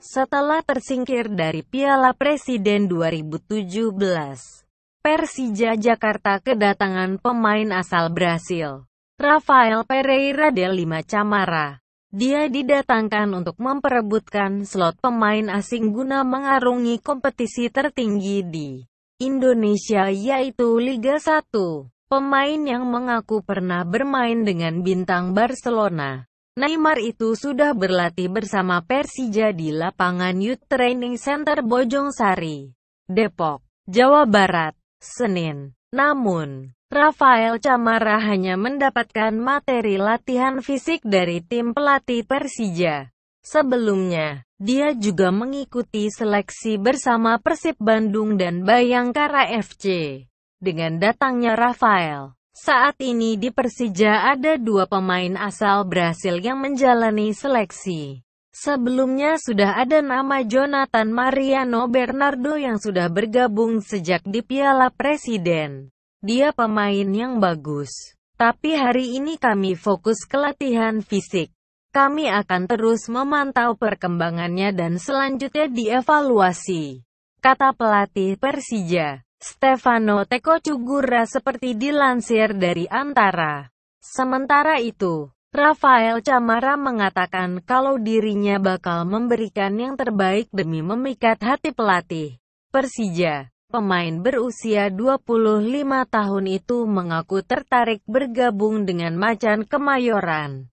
Setelah tersingkir dari Piala Presiden 2017, Persija Jakarta kedatangan pemain asal Brasil, Rafael Pereira de Lima Camara. Dia didatangkan untuk memperebutkan slot pemain asing guna mengarungi kompetisi tertinggi di Indonesia yaitu Liga 1. Pemain yang mengaku pernah bermain dengan bintang Barcelona Neymar itu sudah berlatih bersama Persija di lapangan Youth Training Center Bojong Sari, Depok, Jawa Barat, Senin. Namun, Rafael Camara hanya mendapatkan materi latihan fisik dari tim pelatih Persija. Sebelumnya, dia juga mengikuti seleksi bersama Persib Bandung dan Bayangkara FC. Dengan datangnya Rafael, saat ini di Persija ada dua pemain asal Brasil yang menjalani seleksi. Sebelumnya sudah ada nama Jonathan Mariano Bernardo yang sudah bergabung sejak di Piala Presiden. Dia pemain yang bagus. Tapi hari ini kami fokus ke latihan fisik. Kami akan terus memantau perkembangannya dan selanjutnya dievaluasi, kata pelatih Persija. Stefano Teko Cugura seperti dilansir dari Antara. Sementara itu, Rafael Camara mengatakan kalau dirinya bakal memberikan yang terbaik demi memikat hati pelatih. Persija, pemain berusia 25 tahun itu mengaku tertarik bergabung dengan Macan Kemayoran.